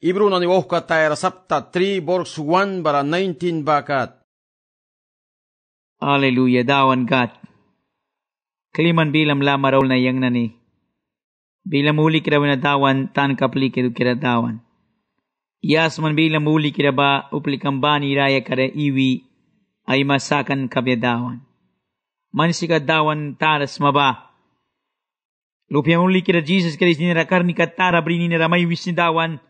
Ibru na ni wohka tayra sapta 3 borks 1 bara 19 bakat. Aleluya dawan gat. Kliman bilam la marol na yang nani. Bilam uli kira wina dawan tan kapli kedu kira dawan. Yas man bilam uli kira ba uplikam bani iraya kare iwi ay masakan kabya dawan. Mansika dawan taras maba. Lupia uli kira Jesus Christ nina rakarni katara brini nina ramay wisni dawan. Dawan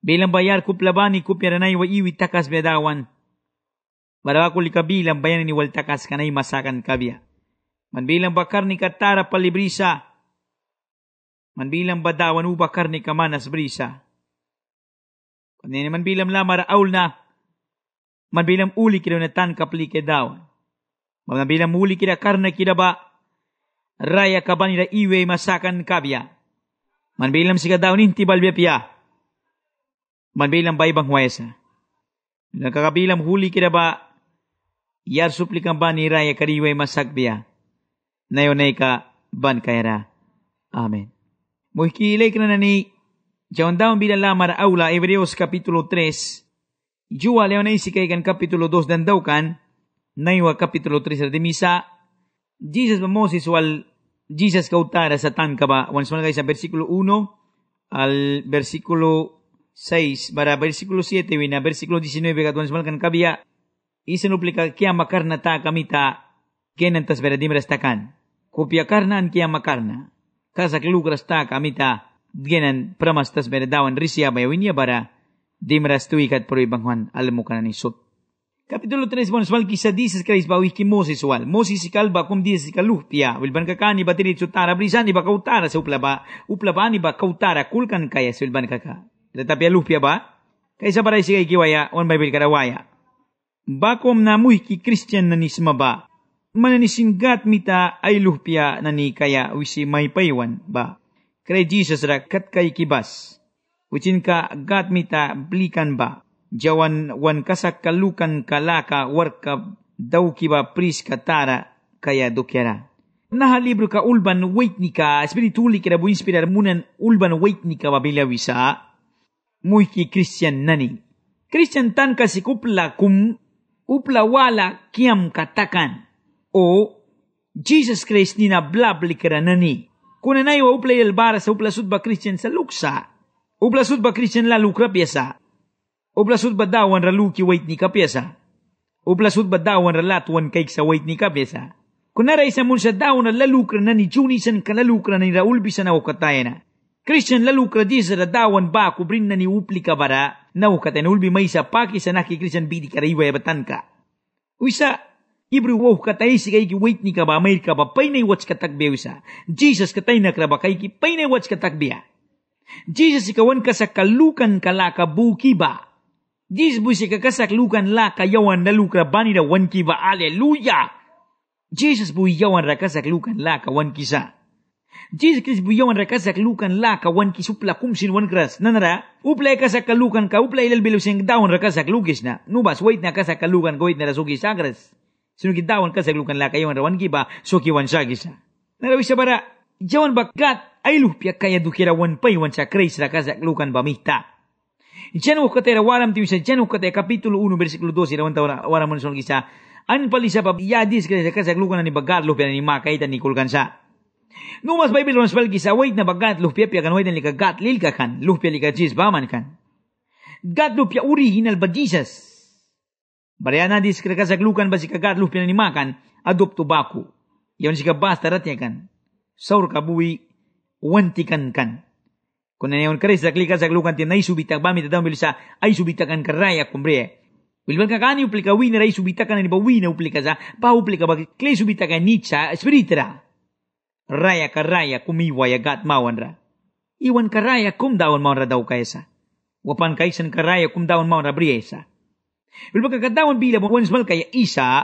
bilang bayar kuplabani kupiranai wa iwi takas bedawan. Barawakul kabilang bayan ni wal takas kanai masakan kabia. Ya. Man bilang bakar ni katara palibrisa. Man bilang badawan u bakar ni kamanas brisa. Kanini man bilang lamara aul na. Man bilang uli kira na tan kapli ke dawan. Man bilang uli kira karna kira ba. Raya kabani da iwe masakan kabia. Ya. Man bilang sikadawan inti balbia ya. piah. manbilang ibang huayasa. Nagkakabilam huli kita ba, yar suplikan ba ni raya kariway masagbiya, nayonay ka ban kayara. Amen. Muhikilay ka na ni Jawandawan bilang lamar aula, Hebreos Kapitulo 3, Juwa leonay si kan Kapitulo 2 dan daukan, naiwa Kapitulo 3 de misa, Jesus Moses wal Jesus kautara sa tankaba, once man sa versikulo 1 al versikulo 6 para versículo 7 vina versículo 19 gatuan smalkan kabia ya. isen uplika ke amakarna ta kamita kenan tas beradimra stakan kupia karna an ke amakarna kasa klugra sta kamita genan pramas tas beradawan risia bayawinia ya bara dimra stuikat proi banguan almukanan isut Capítulo 3, bueno, es mal quizá dices que va a que Moses igual. Moses y calva, como dices, que luz pia, el banca cani, va a tener chutar, a brisan, y va a cautar, se upla va, upla va, y va a cautar, a culcan, caya, se el banca cani tetapi aluh pia ba kaisa parai sigai ki waya on bible kada waya ba kom na muiki christian na nisma ba mana ni singgat mita ai luh pia na ni kaya wisi mai paiwan ba kre jesus ra kat kai ki bas ucin ka gat mita blikan ba jawan wan kasak kalukan kalaka warka dau ki ba pris katara kaya dokera Naha libro ka ulban waitnika, espiritu li kira bu inspirar munen ulban waitnika ba bila wisa, muiki Christian nani. Christian tan kasi kupla kum upla wala kiam katakan o Jesus Christ nina blabli kera nani. Kuna nai wa upla yel bara sa upla sudba Christian sa luksa. Upla sudba Christian la lukra piesa. Upla sudba dawan ra luki wait ni kapiesa. Upla sudba dawan ra latuan kaik sa wait ni kapiesa. Kuna ra isa mun sa dawan ra la lukra nani junisan ka la lukra nani ra ulbisan na wakatayana. Christian lalu kredis redawan ba kubrin na ni uplika bara na ukaten ulbi may sa paki sa naki Christian bidi karaiwa ya batan ka. Uisa, Ibru wo kata isi kai ki wait ni ka ba mail ka ba pai nei watch ka tak beu sa Jesus ka taina kra ba kai ki pai nei watch ka tak bia Jesus ka wan ka sa kalukan ka la ka bu ki ba Jesus bu si ka ka sa kalukan la ka yawan na lukra bani da wan ki ba haleluya Jesus bu yawan ra ka sa kalukan la ka wan ki sa Jesus Christ bu yawan rek azak lukan la ka wan ki supla kum sin wan gras nanara uplay ka sak lukan ka uplay lel bilu sing daun rek azak lukis na nu bas wait na ka sak lukan goit na rasuki sagres sinu ki daun ka sak lukan la ka yawan rawan ki ba soki wan sagis na nara wisa bara jawan bakat ai lu pia kaya dukira wan pai wan sak kreis rek azak lukan ba mihta Jenu katera waram tiwisa jenu katera kapitulu 1 versikulu 2 rawan tawara waram nusul kisah an palisa bab ya dis kreis rek azak lukan ani bagat lu pia ni makaita ni kulkan sa Ну, вас Библия вам спалки сауэйт на багат лухпя пя ганвайт на лика гад лилька хан, лухпя лика джиз баман хан. Гад лухпя ури хин алба джизас. Бариана дис крака заглукан басика гад лухпя нанима хан, адопту баку. Яван сика баста ратя хан. Саур кабуи уантикан хан. Кона не он крес заклика заглукан тен айсу битак бами тадам билиса айсу битакан карая кумбрея. Вилбан какани уплика уинера айсу битакан аниба уина уплика за, па уплика баки клей субитакан нича спиритера. Спиритера raya ka raya kum iwa ya gat mawan ra. Iwan ka raya kum dawan mawan ra daw ka esa. Wapan ka isan ka raya kum dawan mawan ra bri esa. Wilba ka gadawan bila mo wans mal kaya isa,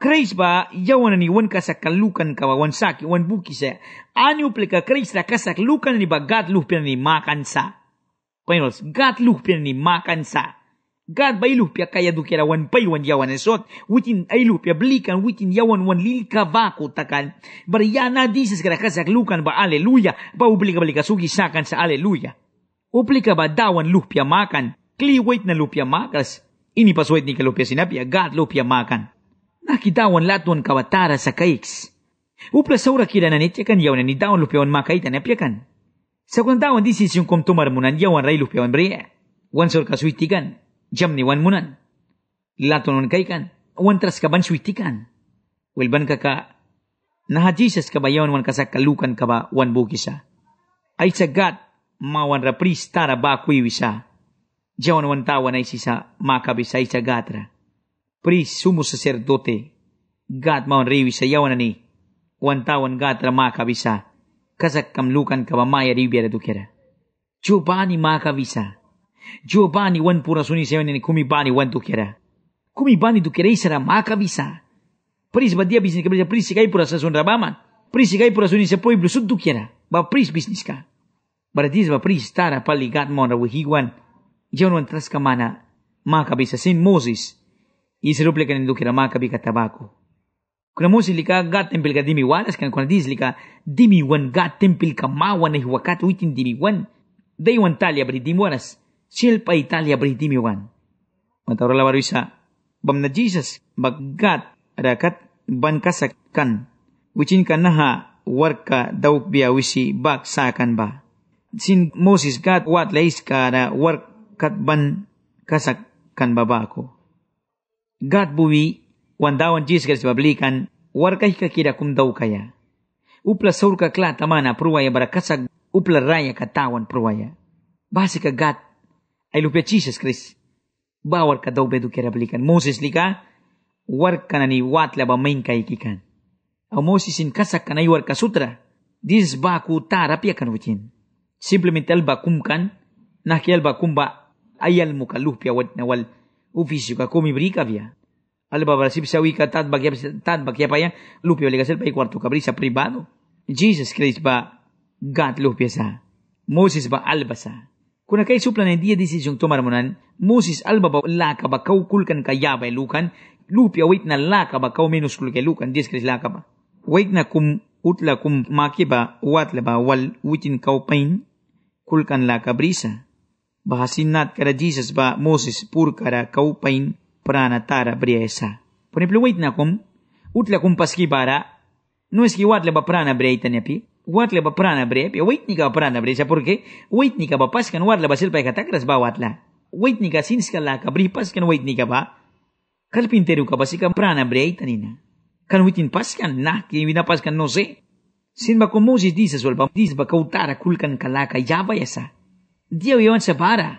kreis ba yawan ni wan kasak kalukan ka wa wan saki wan buki sa. Ani uple ka kreis ra kasak lukan ni ba gat luh pina ni makan sa. Pahinulis, gat luh pina ni makan sa. Pahinulis, قاد بيلو بيا كايدو كيرا وان بي وان ياوان اسوت ويتين ايلو بيا بليكان ويتين ياوان وان ليل كافاكو تاكال بر يا ناديسس كرا كاسك لوكان با اليلويا با اوبليكا بليكا سوكي ساكان سا اليلويا اوبليكا با داوان لوح بيا ماكان كلي ويتنا لوح بيا ماكاس اني باس ويتني كلوح بيا سينابيا قاد لوح بيا ماكان ناكي داوان لاتوان كواتارا ساكايكس وبلا سورا كيرا نانيتيا كان ياوان ني داوان لوح بيا وان ماكايتا نابيا كان ساكون داوان ديسيسيون كوم تومار مونان ياوان راي لوح بيا وان بريا وان سوركا سويتي كان جم نيوان منان لا تنون كيكان وان ترس كبان شويتكان ويلبان كاكا نها جيسس كبا يون وان كسا كلوكان كبا وان بوكيسا اي تغاد ما وان ربريس تارا با كوي ويسا جوان وان تاوان اي سيسا ما كابيسا اي تغاد را بريس سومو سسير دوتي غاد ما وان ري ويسا يوان ني وان تاوان غاد را ما كابيسا كسا كم لوكان كبا ما يري بيارا دوكيرا جو باني ما كابيسا جو بانی ون پورا سونی سیون یعنی کومی بانی ون تو کرا کومی بانی تو کرا ایسرا ما کا بیسا پریس بدیا بیزنس کبریا پریس گای پورا سون ربامان پریس گای پورا سونی سی پوی بلسو تو کرا با پریس بیزنس کا برتیز با پریس تارا پلی گات مون رو ہی گوان جون ون ترس کا مانا ما کا بیسا سین موزیس ایس روپلے کنن تو کرا ما کا بی کا تباکو کنا موزی لکا گات تمپل کا دیمی وانس کنا کنا دیز لکا دیمی ون گات تمپل کا ما ون ہی وکات ویتن دیمی ون دیوان تالیا بری دیمی وانس silpa Italia beritimi wan. Matawar lawar isa, bam na Jesus, baggat, rakat, ban kasakan, wicin ka naha, warka dauk biya wisi bak sakan ba. Sin Moses gat wat leis ka na warkat ban kasakan babako. Gat buwi, wandawan Jesus ka si pablikan, warka hika kira kum dauk kaya. Upla saur ka klata mana pruwaya bara kasak upla raya katawan pruwaya. Basika gat Ailupia Jesus Christ. Bawar ka daw bedu kera blikan. Moses lika. War ka na ni wat laba main ka ikikan. Au Moses in kasak ka na iwar ka sutra. Dis ba ku tarap ya kan wajin. Simplemente alba kumkan. Nah ki alba kumba. Ayal mo ka lupia wat na wal. Ufisyo ka kumi brika biya. Alba ba sip sawi ka tat bagya. Tat bagya pa ya. Lupia wali kasel pa ikwarto ka brisa privado. Jesus Christ ba. God lupia sa. Moses ba alba sa. Moses ba alba sa. Kuna kay supla na diya desisyong tumarmonan, Moses albabaw lakabakaw kulkan kayabay lukan, lupi awit na lakabakaw minuskul kay lukan, diskris lakaba. Wait na kum utla kum makiba watla ba wal witin pain, kulkan lakabrisa. Bahasin nat kara Jesus ba Moses pur kara pain prana tara briesa. Por ejemplo, wait na kum, utla kum paskibara, no es kiwatla ba prana breita niya pi, Watla prana brep, ya witnika prana brep, ya porque witnika ba paskan watla basil pa katakras ba lah. watla. Witnika sinska la ka bri paskan witnika ba. Kalpinteru ka basika prana brep itanina. Kan witin paskan na ki wina paskan no se. Sin ba komusi disa sol ba dis ba kautara kulkan kalaka yaba yasa. Dio yon sa bara.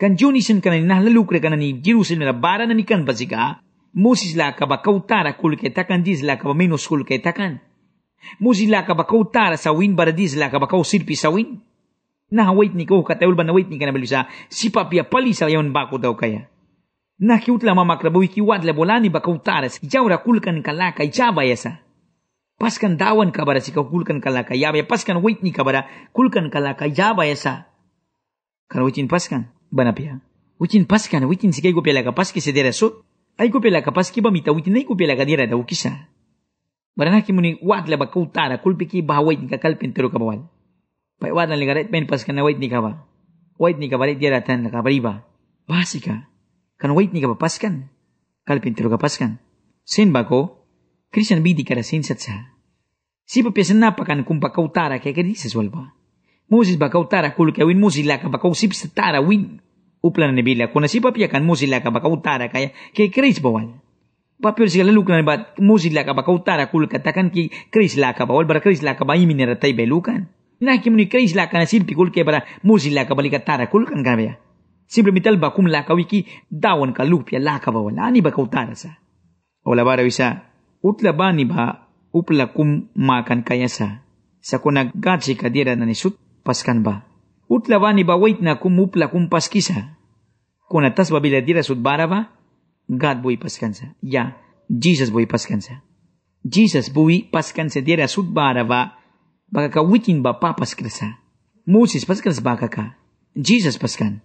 Kan juni sin kanani na lalukre kanani Jerusalem na bara na nikan basika. Moses la ka ba kautara kulke takan dis la ka ba menos kulke takan. Muzi la ka bakau tara sa win baradiz la ka bakau sirpi sa win. Nah wait ni ko kataul ba na wait ni kana belisa. Si papia pali sa yon bako daw kaya. Nah ki utla mama krabu ki wad le bolani bakau tara si jaura kulkan kalaka ijaba yasa. Paskan dawan kabara si ka kulkan kalaka yaba ya paskan wait ni kabara kulkan kalaka ijaba yasa. Kana wichin paskan bana pia. Wichin paskan wichin si kai go pela ka paski se dera sut. Ai go pela ka paski ba mita wichin ai go pela ka dera da ukisa. Maranaki muni wat le lah bakutara kulpiki bahawait nika kalpin teru kabawal. Pai wat lah le garet pen pas kana wait nika ba. Wait nika balik dia datang nika lah bariba. Basika. Kan wait nika pas kan. Kalpin teru kapas kan. Sen bako. Krishan bidi kara sen satsa. Si pa pesan napa kan kumpa kautara kaya kadi sa swalba. Musis ba kautara kul kawin musis laka ba kausip sa tara win. Uplan na nabila kuna si pa kan musis laka ba kautara kaya kaya kris bawal. papel segala lukan bat musik la kaba kau tara kul katakan ki kris la kaba wal bara kris la kaba imi nera tai belukan na ki muni kris la kana simpi kul ke bara musik la kaba lika tara kul kan kabea simple mital bakum la kawi ki dawan ka lupia la kaba wal ani ba kau tara sa ola bara wisa utla bani ba upla kum makan kaya sa sa kuna gachi ka dira na nisut paskan ba utla bani ba wait na kum upla kum paskisa kuna tas babila dira sut bara ba God bui paskansa. Ya, Jesus bui paskansa. Jesus bui paskansa dia rasut bara va baka ka witin ba papas krisa. Moses paskans baka ka. Jesus paskan.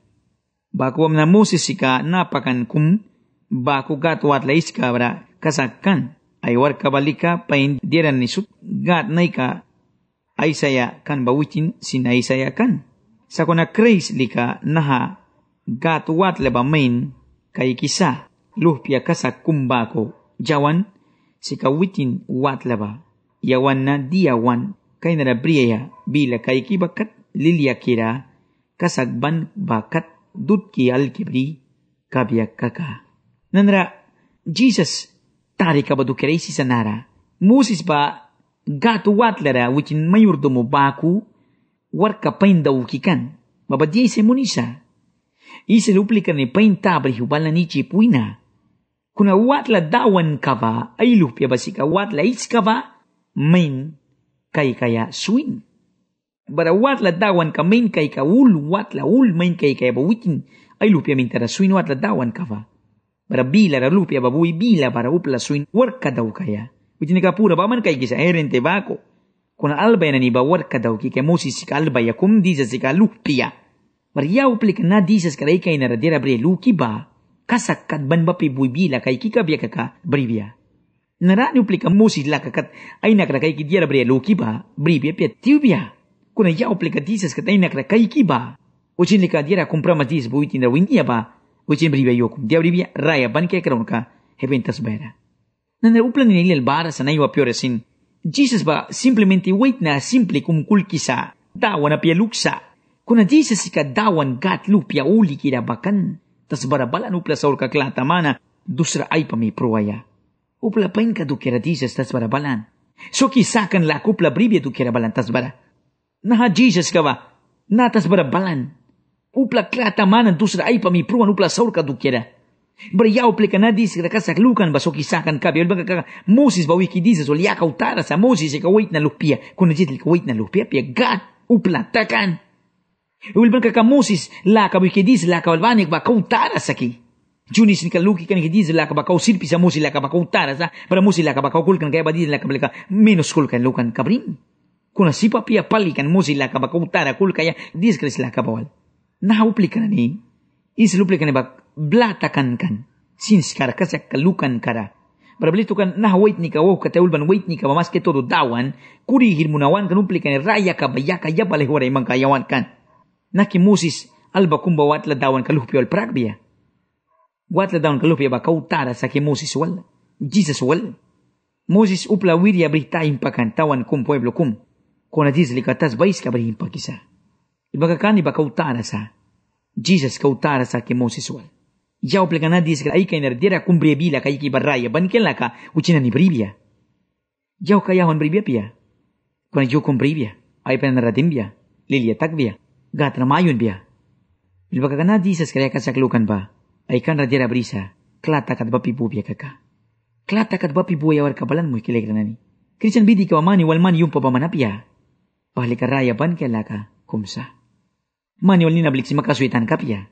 Baku amna Moses sika napakan kum baku gat wat lais ka bra kasakan. Ay war kabalika pain dia ran nisut gat naika Aisaya kan bawitin sina Aisaya kan. Sakona kreis lika naha gatuat leba main kai kisah. luhpia kasa kumbako jawan sikawitin watlaba yawanna diawan kainara briyaya bila kaikiba kat liliakira kasagban bakat dutki alkibri kabya kaka. Nanra, Jesus tarika ba dukiray si sanara. Moses ba gatu watlara wikin mayurdo baku warka pain ukikan? kikan. Mabadiyay sa munisa. Isa luplikan ni pain tabri ni chipuina kuna watla dawan kaba ay lupya basika watla ich kaba main kay kaya swing. Bara watla dawan ka main kay ka ul watla ul main kay kaya bawitin ay lupya mintara swing watla dawan kaba. Bara bila ra lupya babuy bila bara upla swing warka daw kaya. Witin ka pura baman kay kisa erente eh, bako. Kuna alba na ni ba warka daw kika musis ka albay akum disa sika lupya. Bara yaw plik na disas karay kay naradira bre luki ba. kasak kat ban bapi bui bila kai kika bia kaka beri bia. Nerani upli ka musi la kakat ai nak kai ki dia beri lu ba beri bia pia tiu bia. Kuna ya upli ka dises kat ai nak kai ki ba. Ucin lika dia ra kumpra matis bui tinda win dia ba. Ucin beri bia yokum dia beri bia raya ban kai kara unka hepen tas bera. Nenere upli ni nilil bara sanai wa piore sin. Jesus ba simplemente wait na simple kum kul kisa. Dawan apia luksa. Kuna Jesus ika dawan gat lupia uli kira bakan tas barabalan upla sa orka klata mana, dusra ay pa mi proaya. Upla pa inka du kera dices tas barabalan. So ki sakan la kupla bribia du kera balan tas bara. Naha dices kawa, na tas barabalan. Upla klata mana, dusra ay pa mi proan upla sa orka du kera. Bara ya upla ka na dices kata kasak lukan ba so ki sakan kabi. Olbaka kaka, Moses ba wiki dices ol ya kautara sa Moses e ka wait na lupia. Kuna jitil ka wait na lupia, pia gat upla takan. Eu vil branca camusis, la cabu que diz, la cabu vanic, va contaras lah aqui. Junis ni kaluki kan gidiz la kaba kau sirpi sa musi la kaba kau tara sa para musi la kaba kau kulkan kaya badiz la kaba menos kulkan lukan ya. kabrin kuna sipa pia pali kan musi la kaba kau tara kulka ya diskres la kaba wal na uplikan ni is luplikan ba blata kan kan sin skara kasa kalukan kara para blito kan na wait ni kawo kata ulban wait ni kaba mas ke todo dawan kuri hir munawan kan uplikan raya kaba yaka ya, ya bale hore man kayawan kan naki musis alba kumba watla dawan kalupi wal prakbia. Watla dawan kalupi ba kautara sa ki musis wal. Jesus wal. Musis upla wiri abri ta impakan tawan kum pueblo kum. Kona dizli katas bais ka abri impakisa. Iba kakani ba kautara sa. Jesus kautara sa ki musis wal. Ya upla kana dizli ka aika inerdiera kum briebila ka iki barraya banikela ka uchina ni bribia. Ya uka yahon bribia pia. Kona yo kum bribia. Aipen radimbia. Lilia takbia gata na mayon biya. Ilbaka ka na di sa skaraya ka sa klukan ba, ay kan radyara brisa, klata kat ba pibu biya kaka. Klata kat ba pibu ya war kabalan mo ikilegra na ni. Krisan bidi ka wamani wal mani yung pabamanap ya. Pahali ka raya ban kaya laka, kumsa. Mani wal nina blik si makasuitan ka piya.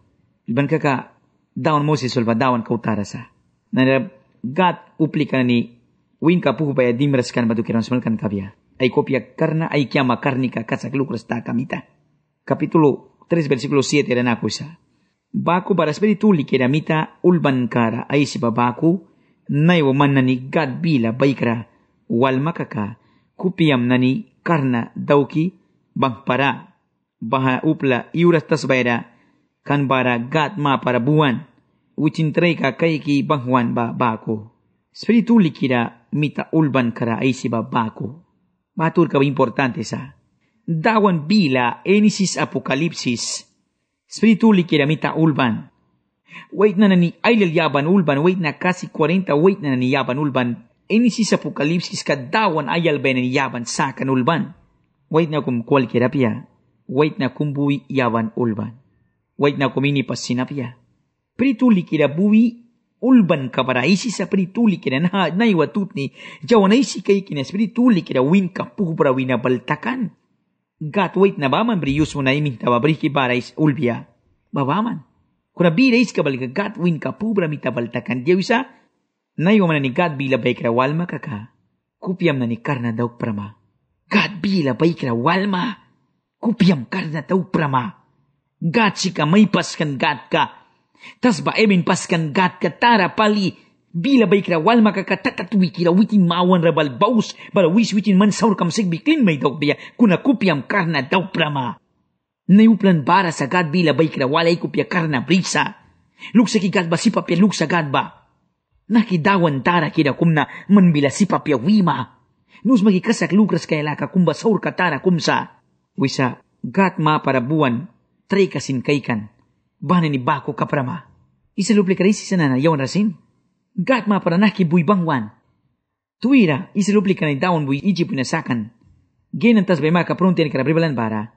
Ilban kaka, daon mo si solva daon ka utara sa. Nanira, gat upli ka na ni, win ka puhu paya dimras kan badukiran smalkan ka biya. Ay kopya karna ay kiyama karnika kasaglukras ta kamita. mita capítulo 3, versículo 7, era na coisa. Baku para espirituli que era mita ulbancara, aí se babaku, naivo manani gad bila baikra, wal makaka, kupiam nani karna dauki, bangpara, baha upla iurastas baira, kan bara gad ma para buan, uchin treika kaiki banguan ba baku. Espirituli kira mita ulbancara, aí se babaku. Batur kaba importante sa dawan bila Enesis Apokalipsis. Spiritu likiramita ulban. Wait na ni ailel yaban ulban, wait na kasi 40 wait na ni yaban ulban. Enesis Apokalipsis ka dawan ayal ben ni yaban sakan ulban. Wait na kum kual kirapia. Wait na kumbui yaban ulban. Wait na kumini pasinapia. Spiritu likirabui ulban ka para isi sa prituli kina na na iwatut ni jawa na isi kay kina spirituli kina win ka puhubra win na baltakan. gatwait na baman brius mo na imin tababri ki barais ulbia. Babaman. Kuna birais ka balga gatwin ka pubra mi tabaltakan diyaw isa, na yung ni God bila bay kra walma kaka, kupiam na ni karna daw prama. God bila bay kra walma, kupiam karna daw prama. God si ka may paskan God ka, tas ba emin paskan God ka tara pali, bila bay kira wal maka kata tatu wikira witi mawan rabal baus bala wis witi man saur kam sik biklin mai dau bia kuna kupiam karna dau prama nei uplan bara sagat bila bay kira wal ai karna brisa luksa ki gat basipa pe luksa gat ba na ki dawan tara kira kumna man bila sipa pe wima nus magi kasak lukras kaela ka kumba saur katara kumsa wisa gat ma para buan trekasin kaikan bane ni bako kaprama isa luplikarisi sanana yawan rasin Gat ma para naki bui bang wan. Tuira, isi lupli kanai daun bui iji punya sakan. Gen entas bai maka prunti ni kara pribalan bara.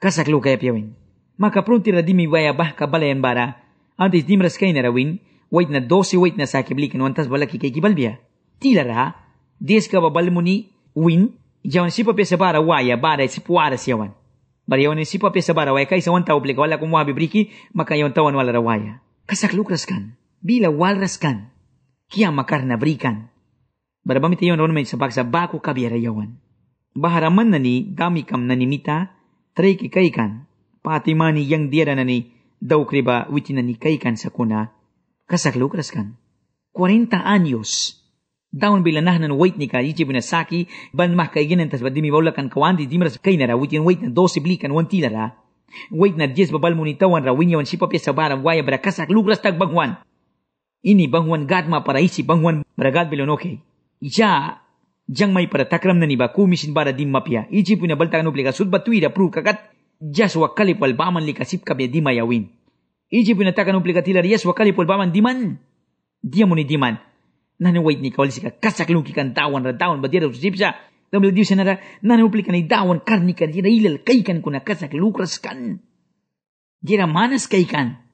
Kasak lu kaya piawin. Maka prunti ra dimi waya bah ka balayan bara. Antis dim ras kain era win. Wait na dosi wait na sakib likan wantas balaki kaya kibal bia. Tila ra, des ka babal muni win. Jawan sipa pesa bara waya bara isi e puara siawan. Bari yawan isi e pa pesa bara waya kaya sa wantau plika wala kumwa bibriki. Maka yawan tawan wala ra waya. Kasak lu kraskan. Bila wal raskan. kan ki ama karna vrikan. Bara bamite yon ron mei sabak sa baku kabiera yawan. Bahara man nani damikam nani mita treki kaikan. Pati mani yang diera nani daukriba witi nani kaikan sakuna kasaklo kraskan. 40 anyos daun bila nah nan wait ni ka yiti bina saki ban mah ka igin entas badimi bawla kan kawandi dimras kainara witin wait na dosi blikan wantilara wait na jes babal munita wan rawin yawan sipa pesa bara waya bara kasak lugras tag bagwan ini bahuan gadma para isi bahuan beragad bilon oke. Ija jang mai para takram nani ba kumisin bara dim mapia. Iji punya bal takan uplika sud batu ira pru kakat jas wakali pol baman lika sip kabe dima ya win. Iji punya takan uplika tilar jas wakali pol baman diman. Dia muni diman. Nani wait ni kawal sika kasak lungki kan tawan ra tawan batia rusu sipsa. Tambil diu senara nani uplika ni tawan karnika dira ilal kaikan kuna kasak lukras kan. Dira manas kaikan. kan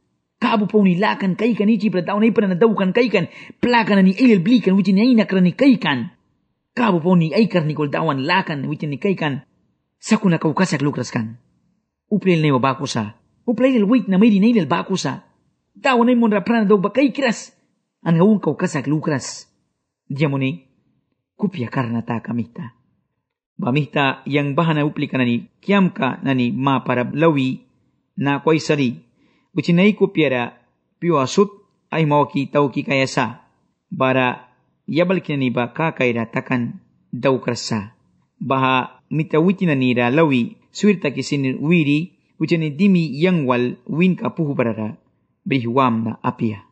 kabupaunilakan kaikan ichi pratau nai pana daukan kaikan plakan ni ail blikan wichi nai nakra ni kaikan kabupauni ai karni kol dawan lakan wichi ni kaikan sakuna kaukasak lukraskan uplel nai bakusa uplel el wit na mai nai el bakusa dawan nai monra pran dau bakai kras an gaun kaukasak lukras diamoni kupia karna ta kamita bamita yang bahana uplikanani kiamka nani ma para lawi na koisari uchinai ku piara piu asut ai mawaki tau ki kayasa bara yabal kinani ba ka kaira takan dau krasa baha mita witina nira lawi suirta ki sini wiri uchini dimi yang wal win ka puhu barara brihuam na apia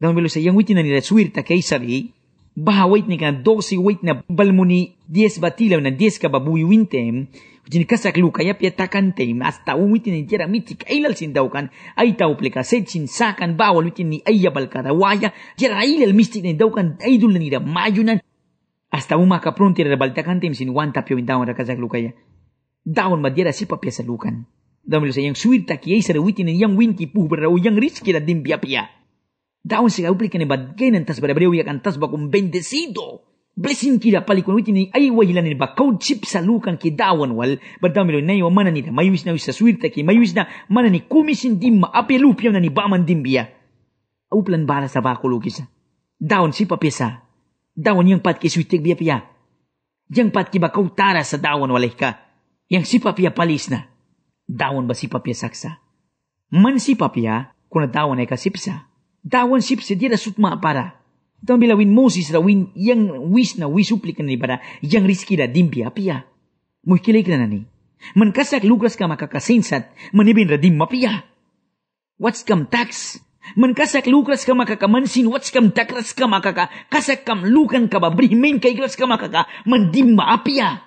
dan belo yang witina nira suirta kaisa bi baha witni kan dosi witna balmuni dies batila na dies ka babui wintem Kuchinikasa pues lukayap yatakan teim hasta umitin yara mitik eilal sindaukan aita upleka sechin sakan bawal mitin ni ayabalkadawaya yara en mistik nindaukan eidul nira mayunan hasta umaka pronti rebaltakan teim sin guanta pio vindawan rakasak lukaya daun madiera sipa piasa lukan Dame sayang suir taki ei sere witin yang winki puh u yang riski la dim pia Daun se gauplica ne badgenen tas kan y cantas va con bendecido. blessing kida pali kwa witi ni ai wa hilani ba kaun chip salukan ki dawan wal badamilo nai wa mana ni da mayus na wisasuir ta ki mayus na mana ni kumisin dimma ape lupi na ni ba man dimbia ya? au plan bara sa ba kologisa dawan si papesa dawan yang pat ki suitek bia ya? pia yang pat ki ba kau tara sa dawan walay eh ka yang si papia ya palis na dawan ba si papia saksa man si papia kuna dawan ay eh kasipsa dawan sipsa dira sutma para itu bila win Moses dah win yang wish lah, na wish suplikan daripada yang riski dah dimpi api ya. Mungkin lagi nana lah ni. Men kasak lugas kama kaka sinsat menibin dah dimpi api ya. What's come tax? Men kasak lugas kama kaka mensin what's come tax ras kama kaka kasak kam lukan kaba brimen kai gras kama kaka men dimpi api ya.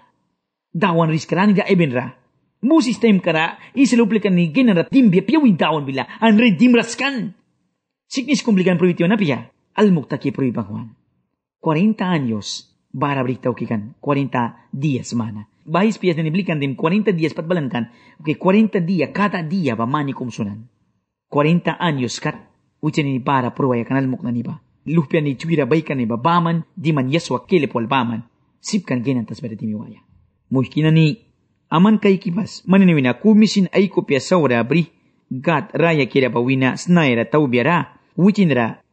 Dawan riski lah nana dah eben ra. Moses time kara isi luplikan ni genera dimpi api ya win dawan bila anre dimraskan. Signis kumpulkan perwitiwan api ya. al Muktaki Juan, 40 años barabrita ukikan, 40 días mana. Bahis de naniblikan den 40 días patbalankan, que 40 día, cada día ba mani kumsunan. 40 años kat ucheni para prueba mukna niba. Lupia ni baikan baman, diman man kele pol baman. Sipkan genan tas timiwaya. Muhkina ni aman kai kibas, maniniwina kumisin ay abri, gat raya kira wina, snaira biara,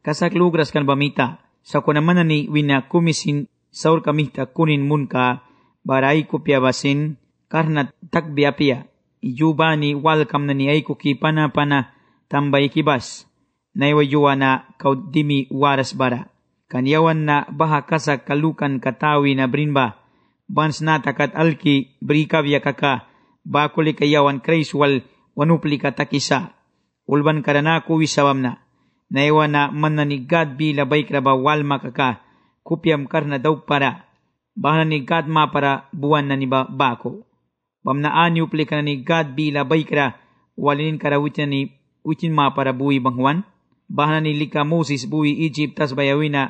kasak lugras kan bamita, sa kunamanani wina kumisin saur kamista kunin munka, baray kupiabasin, karnat takbiapia, iyubani walkam na ni ay kukipana pana tambay kibas, naywayuwa na kaudimi waras bara. Kanyawan na baha kasak kalukan katawi na brinba, bans na takat alki brikavya kaka, bakuli kayawan kreiswal wanupli katakisa, ulban karanaku wisawam na. na iwa na manna ni gad bi la baik la ba wal ma kaka kupiam karna dau para bahana ni gad ma para buan na ni ba bako bamna ani uple kana ni gad bi la baik ra walin kara uchin ni uchin ma para bui bangwan bahana ni lika moses bui egypt tas bayawina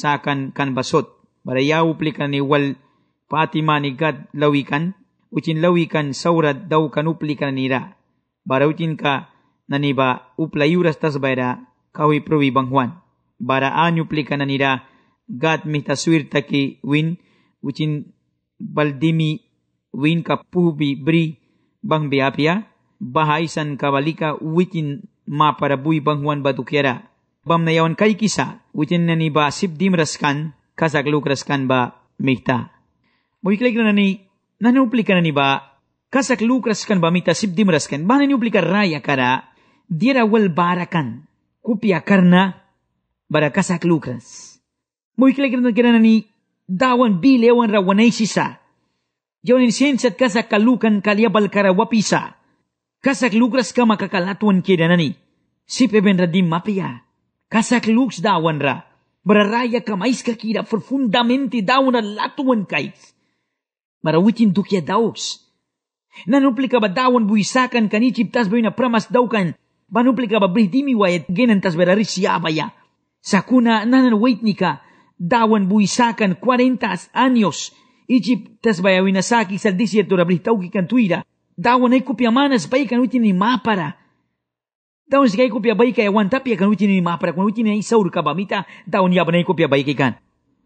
sakan kan basot bara ya uple kana ni wal fatima ni gad lawikan uchin lawikan saurat dau kan, kan uple kana ni ra bara uchin ka na ni ba uplayuras tas bayra kawi pruvi bang Juan. Bara anyu plika na nira gat mi ta suirta ki win uchin baldimi win ka puhubi bri bang biapia bahaisan kabalika uchin ma para bui bang Juan batukera. Bam na yawan kai kisa uchin na ni ba sip dim raskan kasak luk raskan ba mihta. Mugiklaik na ni nani uplika na ni ba kasak luk raskan ba mihta sip dim raskan. Ba na ni uplika raya kara diera wal barakan kupia karna bara kasak lukras. Mui kila kira kira nani dawan bi lewan ra wanaisi sa. Jawan in sensat kasak kalukan kalia balkara wapisa. Kasak lukras kama kakalatuan kira nani. Si peben ra dim mapia. Ya. Kasak luks dawan ra. Bara raya kama iska kira for fundamenti dawan ra latuan kais. Mara witin dukia daus. Nanuplika ba dawan buisakan kanichip tas bayuna pramas daukan. Kasak manuplicaba britimi waet genen tas berari siabaya. Sakuna nanan weitnika dawan buisakan cuarentas años. Ichip tas bayawina saki sal desierto ra britau ki cantuira. Dawan e kupia manas bai kan uitini mapara. Dawan sikai kupia bai kai wan tapia kan uitini mapara. Kan uitini ai saur kabamita dawan yabana e kupia bai kan.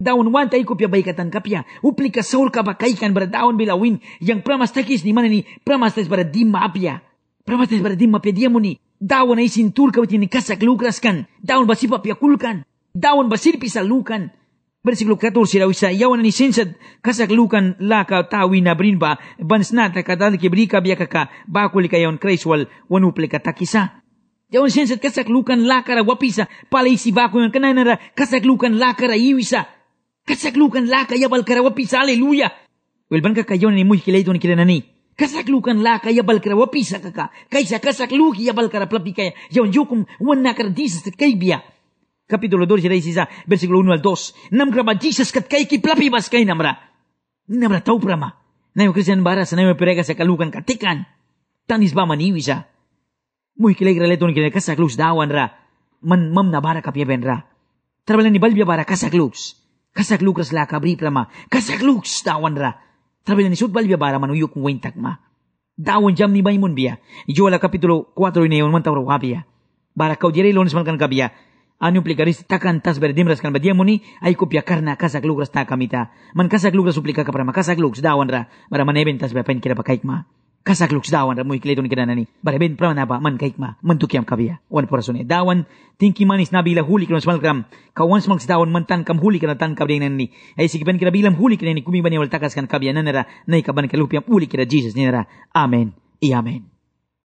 Dawan wan tai kupia bai katan kapia. Uplika saur kabakai kan bera dawan bila win. Yang pramas takis ni manani pramas tas bera dim mapia. Pramas tas bera dim mapia diamuni. Dawon ay sintur ka witin kasak lukraskan. Dawon ba sipa piakulkan. Dawon ba sirpi sa lukan. Versiklo 14 sila wisa. Yawan ni sensat kasak lukan laka tawi na brin ba. Bans na ta katal ki brika biya kaka. Bakul ka yawan kreis wal wanuple katakisa. Yawan sensat kasak lukan laka ra wapisa. Pala isi bako yawan kanayan ra kasak lukan laka ra iwisa. Kasak lukan laka yabal kara wapisa. Aleluya. Wilban kaka yawan ni muhi kilay ni kilanani. Aleluya kasaklukan laka ya balkara wapisa kaka kaisa kasakluk ya balkara plapika ya yon yukum wana kar disis kaibia kapitulo 12 dai sisa versikulo 1 al 2 nam graba disis kat kaiki plapi bas kai namra namra tau prama nayo kristian bara sa nayo perega sa kalukan katikan tanis ba mani wisa muy kile gra leton kile kasaklus dawan ra man mam na bara kapia benra trabalani balbia bara kasaklus kasakluk ras laka bri prama kasakluks dawan ra kasak Sabi na ni Sudbal biya bala manuyo kong wintag ma. Dawon jam ni baymon biya. Ijo wala kapitulo 4 yun yun mantaw rawa biya. Bala kaw diri lones man kanaka biya. Anong plikaris takan tas bere dimras kan badiya muni ay kupya karna kasag lugras ta kamita. Man kasag lugras suplika ka para makasag lugs dawon ra. Mara maneben tas bere pain kira pa kaik ma kasak luks dawan ramu ikle tu nikiran ani bare ben prana ba man kaikma man tukiam kabia wan porasone dawan tinki manis nabila huli kron smal kram ka wan smal dawan man tan kam huli kana tan kabri nani ai sikben kira bilam huli kana ni kumi bani wal takas kan kabia nanara nai ka ban kelupiam huli kira jesus nanara amen i amen